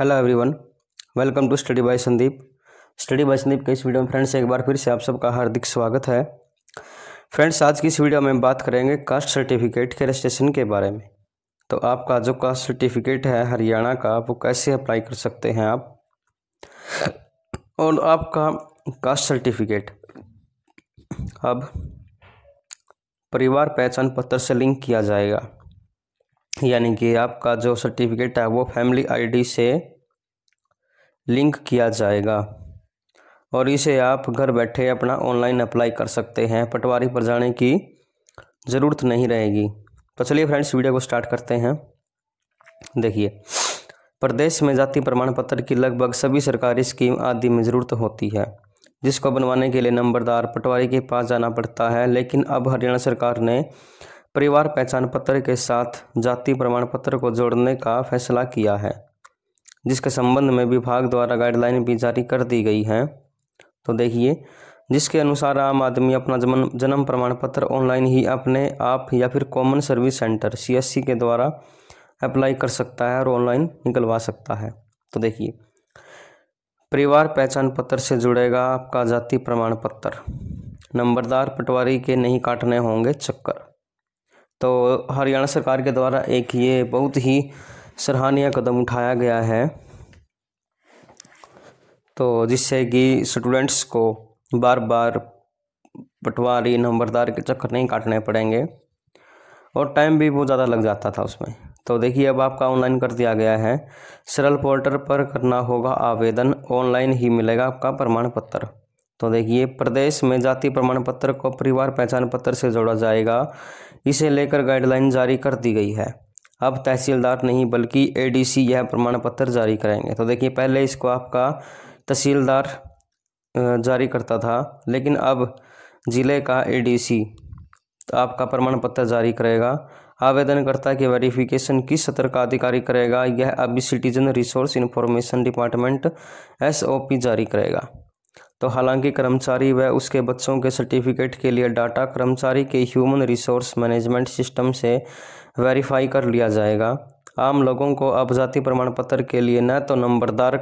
hello everyone welcome to study by Sandeep study by Sandeep के इस video में फ्रेंड्स एक बार फिर से आप सबका हार्दिक स्वागत है फ्रेंड्स आज की इस वीडियो में बात करेंगे कास्ट सर्टिफिकेट के रजिस्ट्रेशन के बारे में तो आपका जो कास्ट सर्टिफिकेट है हरियाणा का वो कैसे अप्लाई कर सकते हैं आप और आपका कास्ट सर्टिफिकेट अब परिवार पहचान पत्र से लिंक किया जाएगा यानी कि आपका जो सर्टिफिकेट है वो फैमिली आईडी से लिंक किया जाएगा और इसे आप घर बैठे अपना ऑनलाइन अप्लाई कर सकते हैं पटवारी पर जाने की ज़रूरत नहीं रहेगी तो चलिए फ्रेंड्स वीडियो को स्टार्ट करते हैं देखिए प्रदेश में जाति प्रमाण पत्र की लगभग सभी सरकारी स्कीम आदि में ज़रूरत होती है जिसको बनवाने के लिए नंबरदार पटवारी के पास जाना पड़ता है लेकिन अब हरियाणा सरकार ने परिवार पहचान पत्र के साथ जाति प्रमाण पत्र को जोड़ने का फैसला किया है जिसके संबंध में विभाग द्वारा गाइडलाइन भी जारी कर दी गई है तो देखिए जिसके अनुसार आम आदमी अपना जन्म जन्म प्रमाण पत्र ऑनलाइन ही अपने आप या फिर कॉमन सर्विस सेंटर सी के द्वारा अप्लाई कर सकता है और ऑनलाइन निकलवा सकता है तो देखिए परिवार पहचान पत्र से जुड़ेगा आपका जाति प्रमाण पत्र नंबरदार पटवारी के नहीं काटने होंगे चक्कर तो हरियाणा सरकार के द्वारा एक ये बहुत ही सराहनीय कदम उठाया गया है तो जिससे कि स्टूडेंट्स को बार बार पटवारी नंबरदार के चक्कर नहीं काटने पड़ेंगे और टाइम भी बहुत ज़्यादा लग जाता था उसमें तो देखिए अब आपका ऑनलाइन कर दिया गया है सरल पोर्टल पर करना होगा आवेदन ऑनलाइन ही मिलेगा आपका प्रमाण पत्र तो देखिए प्रदेश में जाति प्रमाण पत्र को परिवार पहचान पत्र से जोड़ा जाएगा इसे लेकर गाइडलाइन जारी कर दी गई है अब तहसीलदार नहीं बल्कि एडीसी यह प्रमाण पत्र जारी करेंगे तो देखिए पहले इसको आपका तहसीलदार जारी करता था लेकिन अब ज़िले का एडीसी तो आपका प्रमाण पत्र जारी करेगा आवेदनकर्ता के वेरिफिकेशन किस सत्र का अधिकारी करेगा यह अभी citizen resource information department SOP जारी करेगा तो हालांकि कर्मचारी व उसके बच्चों के सर्टिफिकेट के लिए डाटा कर्मचारी के ह्यूमन रिसोर्स मैनेजमेंट सिस्टम से वेरीफाई कर लिया जाएगा आम लोगों को अब जाति प्रमाण पत्र के लिए न तो नंबरदार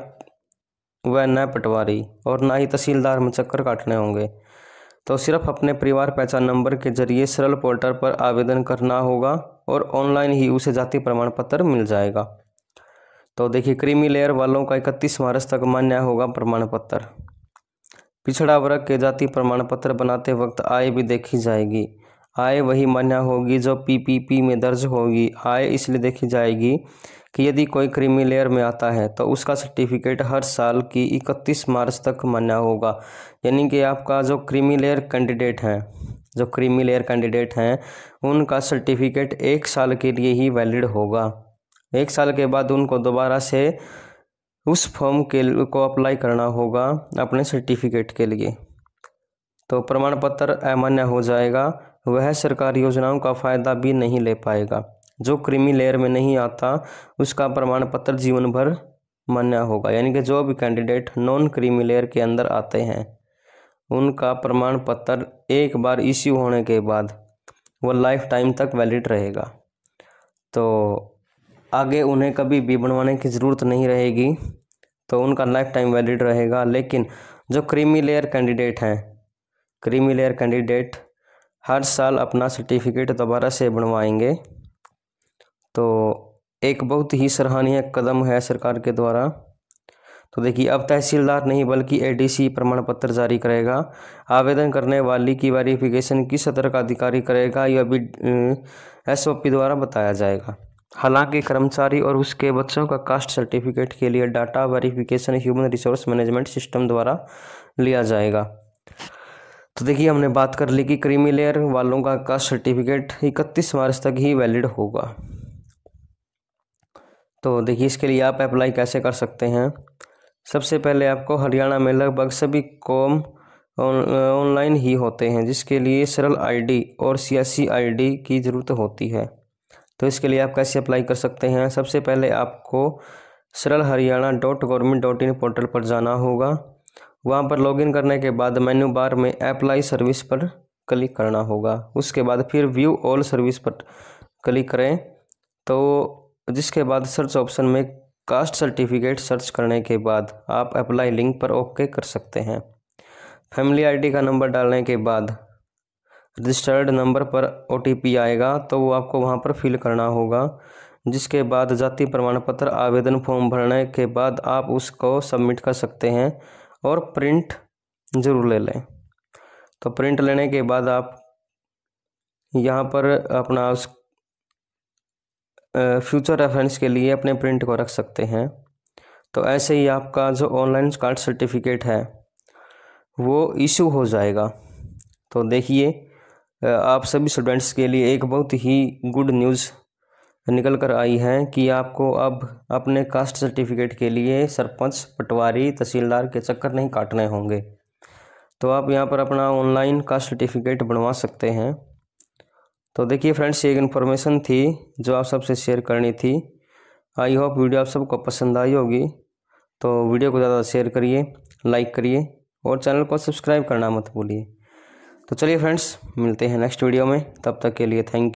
व न पटवारी और न ही तहसीलदार में चक्कर काटने होंगे तो सिर्फ अपने परिवार पहचान नंबर के जरिए सरल पोर्टल पर आवेदन करना होगा और ऑनलाइन ही उसे जाति प्रमाण पत्र मिल जाएगा तो देखिए क्रीमी लेयर वालों का इकतीस मार्च तक मान्य होगा प्रमाण पत्र पिछड़ा वर्ग के जाति प्रमाण पत्र बनाते वक्त आय भी देखी जाएगी आय वही मान्य होगी जो पीपीपी में दर्ज होगी आय इसलिए देखी जाएगी कि यदि कोई क्रीमी लेयर में आता है तो उसका सर्टिफिकेट हर साल की 31 मार्च तक मान्य होगा यानी कि आपका जो क्रीमी लेयर कैंडिडेट हैं जो क्रीमी लेयर कैंडिडेट हैं उनका सर्टिफिकेट एक साल के लिए ही वैलिड होगा एक साल के बाद उनको दोबारा से उस फॉर्म के को अप्लाई करना होगा अपने सर्टिफिकेट के लिए तो प्रमाण पत्र अमान्य हो जाएगा वह सरकारी योजनाओं का फ़ायदा भी नहीं ले पाएगा जो क्रीमी लेयर में नहीं आता उसका प्रमाण पत्र जीवन भर मान्य होगा यानी कि जो भी कैंडिडेट नॉन क्रीमी लेयर के अंदर आते हैं उनका प्रमाण पत्र एक बार इश्यू होने के बाद वो लाइफ टाइम तक वैलिड रहेगा तो आगे उन्हें कभी भी बनवाने की ज़रूरत नहीं रहेगी तो उनका लाइफ टाइम वैलिड रहेगा लेकिन जो क्रीमी लेयर कैंडिडेट हैं क्रीमी लेयर कैंडिडेट हर साल अपना सर्टिफिकेट दोबारा से बनवाएंगे तो एक बहुत ही सराहनीय कदम है सरकार के द्वारा तो देखिए अब तहसीलदार नहीं बल्कि एडीसी प्रमाण पत्र जारी करेगा आवेदन करने वाली की वेरिफिकेशन किस सतर का अधिकारी करेगा यह भी एसओपी द्वारा बताया जाएगा हालांकि कर्मचारी और उसके बच्चों का कास्ट सर्टिफिकेट के लिए data verification human resource management system द्वारा लिया जाएगा तो देखिए हमने बात कर ली कि क्रीमी लेयर वालों का कास्ट सर्टिफिकेट इकतीस मार्च तक ही वैलिड होगा तो देखिए इसके लिए आप अप्लाई कैसे कर सकते हैं सबसे पहले आपको हरियाणा में लगभग सभी कॉम ऑनलाइन ही होते हैं जिसके लिए सरल आईडी और सियासी आईडी की ज़रूरत होती है तो इसके लिए आप कैसे अप्लाई कर सकते हैं सबसे पहले आपको Saral Haryana dot government dot in portal पर जाना होगा वहाँ पर लॉगिन करने के बाद मेन्यू बार में अप्लाई सर्विस पर क्लिक करना होगा उसके बाद फिर व्यू ऑल सर्विस पर क्लिक करें तो जिसके बाद सर्च ऑप्शन में कास्ट सर्टिफिकेट सर्च करने के बाद आप अप्लाई लिंक पर ओके कर सकते हैं फैमिली आईडी का नंबर डालने के बाद रजिस्टर्ड नंबर पर ओ आएगा तो वो आपको वहाँ पर फिल करना होगा जिसके बाद जाति प्रमाण पत्र आवेदन फॉर्म भरने के बाद आप उसको सबमिट कर सकते हैं और प्रिंट ज़रूर ले लें तो प्रिंट लेने के बाद आप यहाँ पर अपना उस फ्यूचर रेफरेंस के लिए अपने प्रिंट को रख सकते हैं तो ऐसे ही आपका जो ऑनलाइन कास्ट सर्टिफिकेट है वो इशू हो जाएगा तो देखिए आप सभी स्टूडेंट्स के लिए एक बहुत ही गुड न्यूज़ निकल कर आई है कि आपको अब अपने कास्ट सर्टिफिकेट के लिए सरपंच पटवारी तहसीलदार के चक्कर नहीं काटने होंगे तो आप यहाँ पर अपना ऑनलाइन कास्ट सर्टिफिकेट बनवा सकते हैं तो देखिए फ्रेंड्स ये एक इन्फॉर्मेशन थी जो आप सबसे शेयर करनी थी आई होप वीडियो आप सबको पसंद आई होगी तो वीडियो को ज़्यादा शेयर करिए लाइक करिए और चैनल को सब्सक्राइब करना मत भूलिए तो चलिए फ्रेंड्स मिलते हैं नेक्स्ट वीडियो में तब तक के लिए थैंक